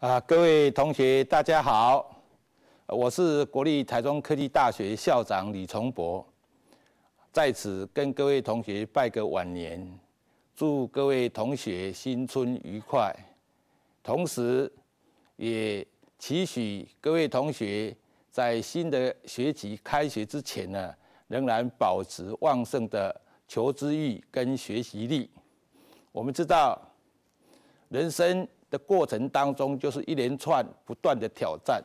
啊，各位同学，大家好！我是国立台中科技大学校长李崇博，在此跟各位同学拜个晚年，祝各位同学新春愉快。同时，也期许各位同学在新的学期开学之前呢，仍然保持旺盛的求知欲跟学习力。我们知道，人生。的过程当中，就是一连串不断的挑战，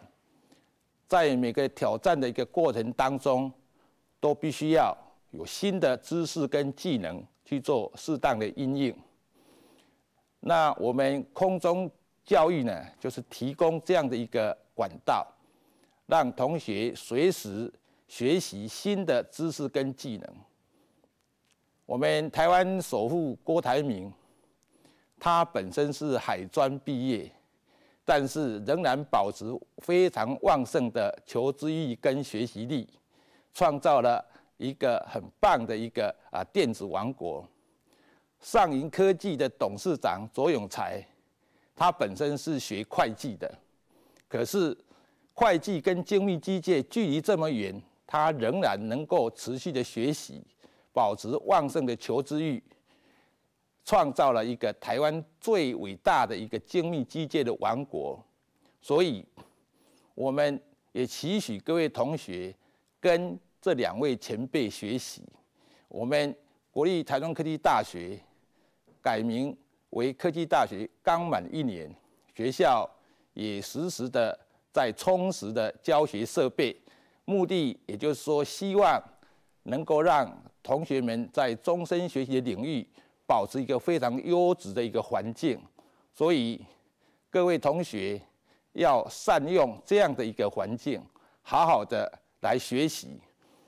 在每个挑战的一个过程当中，都必须要有新的知识跟技能去做适当的应用。那我们空中教育呢，就是提供这样的一个管道，让同学随时学习新的知识跟技能。我们台湾首富郭台铭。他本身是海专毕业，但是仍然保持非常旺盛的求知欲跟学习力，创造了一个很棒的一个啊电子王国。上银科技的董事长卓永才，他本身是学会计的，可是会计跟精密机械距离这么远，他仍然能够持续的学习，保持旺盛的求知欲。创造了一个台湾最伟大的一个精密机械的王国，所以我们也期许各位同学跟这两位前辈学习。我们国立台中科技大学改名为科技大学，刚满一年，学校也实时的在充实的教学设备，目的也就是说，希望能够让同学们在终身学习的领域。保持一个非常优质的一个环境，所以各位同学要善用这样的一个环境，好好的来学习。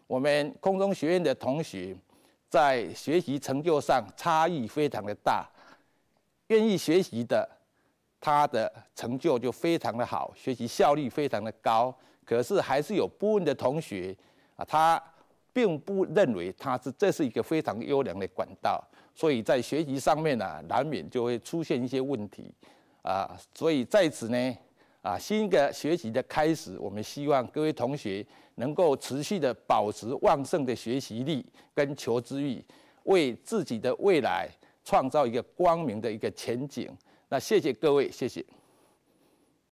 我们空中学院的同学在学习成就上差异非常的大，愿意学习的他的成就就非常的好，学习效率非常的高。可是还是有部分的同学啊，他。并不认为它是这是一个非常优良的管道，所以在学习上面呢，难免就会出现一些问题，啊，所以在此呢，啊，新的学习的开始，我们希望各位同学能够持续的保持旺盛的学习力跟求知欲，为自己的未来创造一个光明的一个前景。那谢谢各位，谢谢。